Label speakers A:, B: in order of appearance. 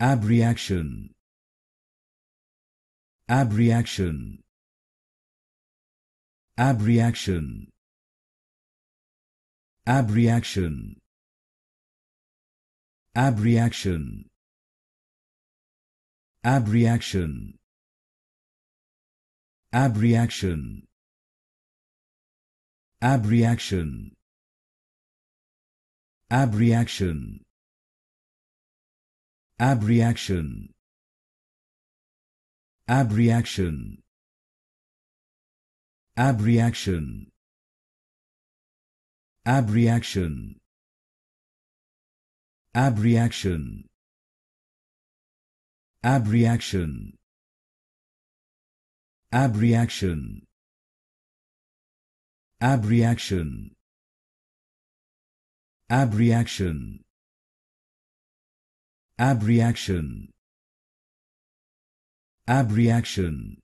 A: abreaction abreaction abreaction abreaction abreaction abreaction abreaction abreaction abreaction abreaction abreaction abreaction abreaction abreaction abreaction abreaction abreaction abreaction abreaction abreaction